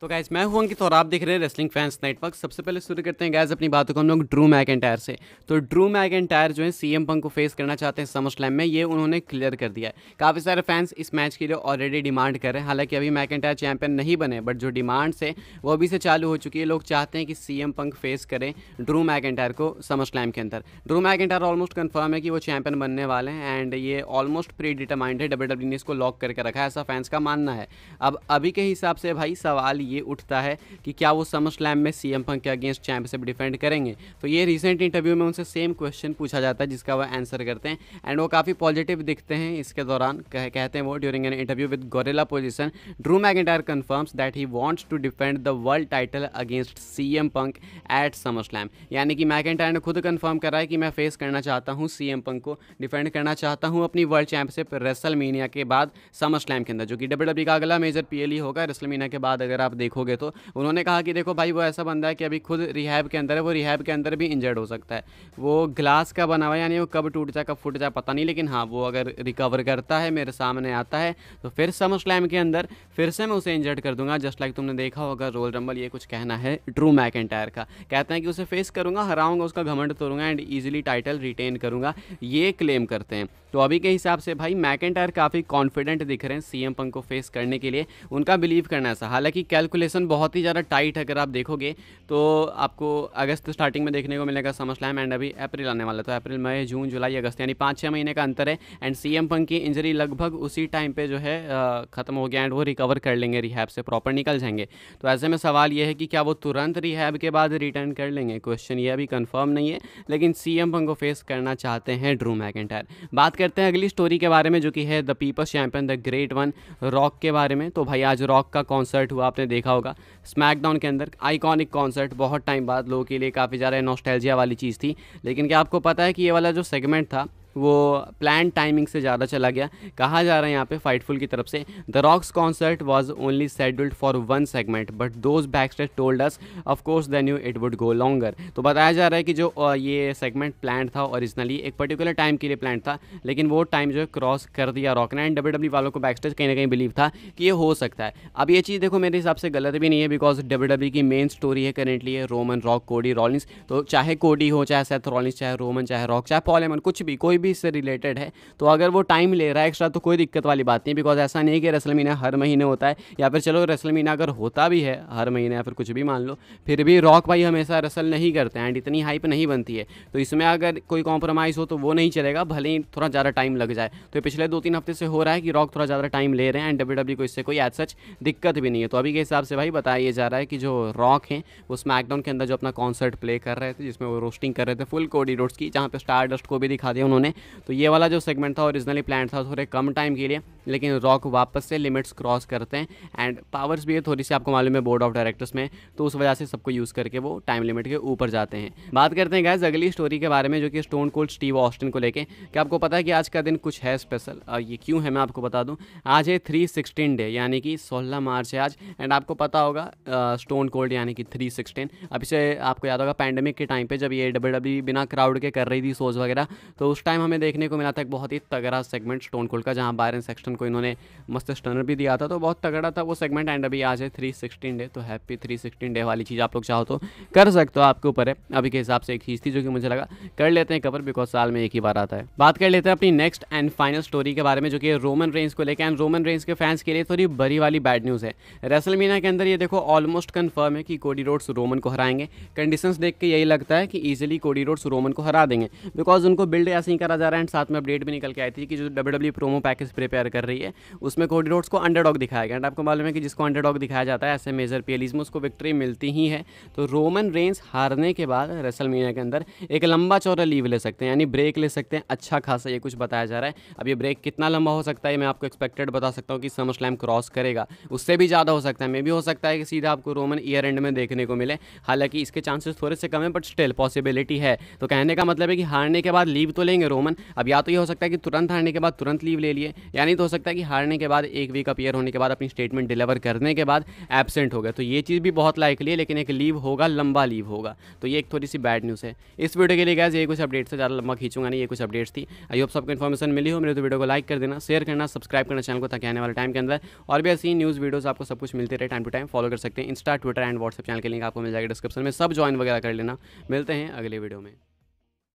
तो गैस मैं हूं अंकित और आप देख रहे हैं रेसलिंग फैंस नेटवर्क सबसे पहले शुरू करते हैं गैस अपनी बातों को हम लोग ड्रू मैक एंड टायर से तो ड्रू मैक एंड टायर जो है सीएम पंक को फेस करना चाहते हैं समर स्लैम में ये उन्होंने क्लियर कर दिया है काफ़ी सारे फैंस इस मैच के लिए ऑलरेडी डिमांड कर रहे हैं हालांकि अभी मैक एंड टायर चैंपियन नहीं बने बट जो डिमांड्स है वो अभी से चालू हो चुकी है लोग चाहते हैं कि सी एम पंक फेस करें ड्रू मैक एंड टायर को समर स्लैम के अंदर Drew McIntyre almost confirm है कि वो चैंपियन बनने वाले हैं एंड ये ऑलमोस्ट प्री डिटरमाइंड है डब्ल्यू डब्ल्यू e ने इसको लॉक करके रखा है ऐसा फैंस का मानना है अब अभी के हिसाब से भाई सवाल ये उठता है कि क्या वो समर स्लैम में सीएम पंक के अगेंस्ट चैंपियनशिप डिफेंड करेंगे तो ये रिसेंट इंटरव्यू में उनसे सेम क्वेश्चन पूछा जाता है जिसका वो आंसर करते हैं एंड वो काफ़ी पॉजिटिव दिखते हैं इसके दौरान कह, कहते हैं वो during an interview with gorilla position Drew McIntyre confirms that he wants to defend the world title against C M Punk at Summer Slam यानी कि मैगेंटायर ने खुद कन्फर्म करा है कि मैं फेस करना चाहता हूँ सी एम पंक को डिफेंड करना चाहता हूँ अपनी वर्ल्ड चैंपियनशिप रेसल के बाद समर स्लैम के अंदर जो कि डब्ल्यू e का अगला मेजर पी e होगा रेसल के बाद अगर आप देखोगे तो उन्होंने कहा कि देखो भाई वो ऐसा बंदा है कि अभी खुद रिहैब के अंदर है वो रिहैब के अंदर भी इंजर्ड हो सकता है वो ग्लास का बना हुआ यानी वो कब टूट जाए कब फूट जाए पता नहीं लेकिन हाँ वो अगर रिकवर करता है मेरे सामने आता है तो फिर समर स्लैम के अंदर फिर से मैं उसे इंजर्ड कर दूंगा जस्ट लाइक तुमने देखा होगा रोल रंबल ये कुछ कहना है ड्रू मैक का कहते हैं कि उसे फेस करूंगा हराऊंगा उसका घमंड तोड़ूंगा एंड ईजिली टाइटल रिटेन करूंगा ये क्लेम करते हैं तो अभी के हिसाब से भाई मैकेंटायर काफ़ी कॉन्फिडेंट दिख रहे हैं सीएम पंक को फेस करने के लिए उनका बिलीव करना ऐसा हालांकि कैल कैलकुलेशन बहुत ही ज़्यादा टाइट है अगर आप देखोगे तो आपको अगस्त स्टार्टिंग में देखने को मिलेगा समझ स्लैम एंड अभी अप्रैल आने वाला तो अप्रैल मई जून जुलाई अगस्त यानी पाँच छः महीने का अंतर है एंड सी एम की इंजरी लगभग उसी टाइम पर जो है ख़त्म हो गया एंड वो रिकवर कर लेंगे रिहैब से प्रॉपर निकल जाएंगे तो ऐसे में सवाल ये है कि क्या वो तुरंत रिहैब के बाद रिटर्न कर लेंगे क्वेश्चन ये अभी कन्फर्म नहीं है लेकिन सी एम को फेस करना चाहते हैं ड्रू मैकेंटायर बात करते हैं अगली स्टोरी के बारे में जो कि है the people's champion the great one Rock के बारे में तो भाई आज रॉक का कॉन्सर्ट हुआ आपने देख देखा होगा स्मैकडाउन के अंदर आइकॉनिक कॉन्सर्ट बहुत टाइम बाद लोगों के लिए काफ़ी ज़्यादा नोस्टैल्जिया वाली चीज़ थी लेकिन क्या आपको पता है कि ये वाला जो सेगमेंट था वो प्लान टाइमिंग से ज़्यादा चला गया कहा जा रहा है यहाँ पे फाइटफुल की तरफ से the Rock's concert was only scheduled for one segment but those backstage told us of course they knew it would go longer तो बताया जा रहा है कि जो ये सेगमेंट प्लान था ओरिजिनली एक पर्टिकुलर टाइम के लिए प्लान था लेकिन वो टाइम जो है क्रॉस कर दिया रॉक ने एंड डब्ल्यू डब्ल्यू वालों को बैक स्टेज कहीं ना कहीं बिलीव था कि ये हो सकता है अब ये चीज़ देखो मेरे हिसाब से गलत भी नहीं है बिकॉज डब्ल्यू डब्ल्यू की मेन स्टोरी है करेंटली है रोमन रॉक कोडी रॉलिंस तो चाहे कोडी हो चाहे सेथ रॉलिंस चाहे रोमन चाहे रॉक चाहे पॉलेमन कुछ भी कोई भी भी इससे रिलेटेड है तो अगर वो टाइम ले रहा है एक्स्ट्रा तो कोई दिक्कत वाली बात नहीं बिकॉज ऐसा नहीं कि रसल महीना हर महीने होता है या फिर चलो रसल महीना अगर होता भी है हर महीने या फिर कुछ भी मान लो फिर भी रॉक भाई हमेशा रसल नहीं करते एंड इतनी हाइप नहीं बनती है तो इसमें अगर कोई कॉम्प्रोमाइज़ हो तो वो नहीं चलेगा भले ही थोड़ा ज़्यादा टाइम लग जाए तो पिछले दो तीन हफ्ते से हो रहा है कि रॉक थोड़ा ज़्यादा टाइम ले रहे हैं एंड डब्ल्यू e को इससे कोई एज सच दिक्कत भी नहीं है तो अभी के हिसाब से भाई बताया जा रहा है कि जो रॉक हैं वो स्मैकडाउन के अंदर जो अपना कॉन्सर्ट प्ले कर रहे थे जिसमें वो रोस्टिंग कर रहे थे फुल कोडी रोड्स की जहाँ पे स्टार डस्ट को भी दिखा दिया उन्होंने तो ये वाला जो सेगमेंट था ओरिजिनली प्लान था थोड़े कम टाइम के लिए लेकिन रॉक वापस से लिमिट्स क्रॉस करते हैं एंड पावर्स भी है थोड़ी सी आपको मालूम है बोर्ड ऑफ डायरेक्टर्स में तो उस वजह से सबको यूज़ करके वो टाइम लिमिट के ऊपर जाते हैं बात करते हैं गैस अगली स्टोरी के बारे में जो कि स्टोन कोल्ड स्टीव ऑस्टिन को लेकर क्या आपको पता है कि आज का दिन कुछ है स्पेशल ये क्यों है मैं आपको बता दूँ आज है थ्री डे यानी कि सोलह मार्च है आज एंड आपको पता होगा स्टोन कोल्ड यानी कि थ्री सिक्सटीन अब इसे आपको याद होगा पैंडमिक के टाइम पर जब ये डब्ल्यू डब्ल्यू बिना क्राउड के कर रही थी सोच वगैरह तो उस टाइम हमें देखने को मिला था एक बहुत ही तगड़ा सेगमेंट स्टोन कोल्ड का जहाँ बारह सेक्शन को इन्होंने मस्त स्टनर भी दिया था तो बहुत तगड़ा था वो सेगमेंट एंड अभी आज है थ्री सिक्सटीन डे तो हैप्पी थ्री सिक्सटीन डे वाली चीज़ आप लोग चाहो तो कर सकते हो आपके ऊपर है अभी के हिसाब से एक चीज़ थी जो कि मुझे लगा कर लेते हैं कवर बिकॉज साल में एक ही बार आता है बात कर लेते हैं अपनी नेक्स्ट एंड फाइनल स्टोरी के बारे में जो कि रोमन रेंज को लेकर एंड रोमन रेंज के फैंस के लिए थोड़ी बड़ी वाली बैड न्यूज़ है रेसलमीना के अंदर ये देखो ऑलमोस्ट कन्फर्म है कि कोडी रोड्स रोमन को हराएंगे कंडीशन देख के यही लगता है कि ईजिली कोडी रोड्स रोमन को हरा देंगे बिकॉज उनको बिल्ड ऐसे ही करा जा रहा है एंड साथ में अपडेट भी निकल के आई थी कि जो W W promo package prepare कर रही है उसमें कोडी रोड्स को अंडर डॉग दिखाया गया एंड आपको मालूम है कि जिसको अंडर डॉग दिखाया जाता है ऐसे मेजर पेलीज में उसको विक्ट्री मिलती ही है तो रोमन रेंस हारने के बाद रेसलमीनिया के अंदर एक लंबा चौरा लीव ले सकते हैं यानी ब्रेक ले सकते हैं अच्छा खासा ये कुछ बताया जा रहा है अब ये ब्रेक कितना लंबा हो सकता है मैं आपको एक्सपेक्टेड बता सकता हूँ कि समर स्लैम क्रॉस करेगा उससे भी ज़्यादा हो सकता है मे भी हो सकता है कि सीधा आपको रोमन ईयर एंड में देखने को मिले हालांकि इसके चांसेस थोड़े से कम है बट स्टिल पॉसिबिलिटी है तो कहने का मतलब है कि हारने के बाद लीव तो लेंगे रोमन अब या तो ये हो सकता है कि तुरंत हारने के बाद तुरंत लीव ले लिए यानी तो हो सकता है कि हारने के बाद एक वीक अपियर होने के बाद अपनी स्टेटमेंट डिलीवर करने के बाद एबसेंट हो गया तो ये चीज़ भी बहुत लाइकली है लेकिन एक लीव होगा लंबा लीव होगा तो ये एक थोड़ी सी बैड न्यूज़ है इस वीडियो के लिए गैस ये कुछ अपडेट्स है ज़्यादा लंबा खींचूंगा नहीं ये कुछ अपडेट्स थी आई होप सबको इन्फॉर्मेशन मिली हो मेरे तो वीडियो को लाइक कर देना शेयर करना सब्सक्राइब करना चैनल को ताकि आने वाले टाइम के अंदर और भी ऐसी न्यूज़ वीडियोज़ आपको सब कुछ मिलते रहे टाइम टू टाइम फॉलो कर सकते हैं Insta Twitter and WhatsApp channel के लिंक आपको मिल जाएगा डिस्क्रिप्शन में सब ज्वाइन वगैरह कर लेना मिलते हैं अगले वीडियो में